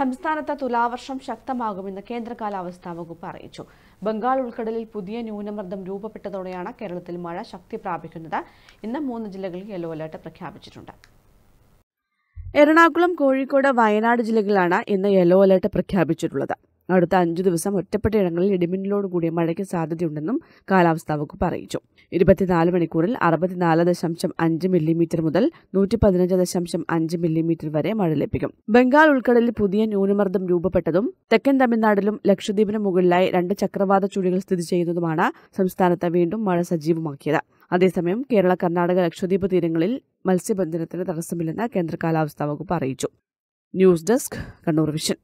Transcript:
സംസ്ഥാനത്ത് തുലാവർഷം ശക്തമാകുമെന്ന് കേന്ദ്ര കാലാവസ്ഥാ വകുപ്പ് അറിയിച്ചു ബംഗാൾ ഉൾക്കടലിൽ പുതിയ ന്യൂനമർദ്ദം രൂപപ്പെട്ടതോടെയാണ് കേരളത്തിൽ മഴ ശക്തി പ്രാപിക്കുന്നത് ഇന്ന് മൂന്ന് ജില്ലകളിൽ യെല്ലോ അലർട്ട് പ്രഖ്യാപിച്ചിട്ടുണ്ട് എറണാകുളം കോഴിക്കോട് വയനാട് ജില്ലകളിലാണ് ഇന്ന് യെല്ലോ അലർട്ട് പ്രഖ്യാപിച്ചിട്ടുള്ളത് അടുത്ത അഞ്ചു ദിവസം ഒറ്റപ്പെട്ട ഇടങ്ങളിൽ ഇടിമിന്നലോട് കൂടിയ മഴയ്ക്ക് സാധ്യതയുണ്ടെന്നും കാലാവസ്ഥാ വകുപ്പ് അറിയിച്ചു ഇരുപത്തിനാല് മണിക്കൂറിൽ അറുപത്തിനാല് ദശാംശം അഞ്ച് മില്ലിമീറ്റർ മുതൽ നൂറ്റി പതിനഞ്ച് ദശാംശം അഞ്ച് മില്ലിമീറ്റർ വരെ മഴ ലഭിക്കും ബംഗാൾ ഉൾക്കടലിൽ പുതിയ ന്യൂനമർദ്ദം രൂപപ്പെട്ടതും തെക്കൻ തമിഴ്നാട്ടിലും ലക്ഷദ്വീപിന് മുകളിലായി രണ്ട് ചക്രവാത ചുഴികൾ സ്ഥിതി ചെയ്യുന്നതുമാണ് സംസ്ഥാനത്ത് വീണ്ടും മഴ സജീവമാക്കിയത് അതേസമയം കേരള കർണാടക ലക്ഷദ്വീപ് തീരങ്ങളിൽ മത്സ്യബന്ധനത്തിന് തടസ്സമില്ലെന്ന് കേന്ദ്ര കാലാവസ്ഥാ വകുപ്പ് അറിയിച്ചു ന്യൂസ് ഡെസ്ക് കണ്ണൂർ വിഷൻ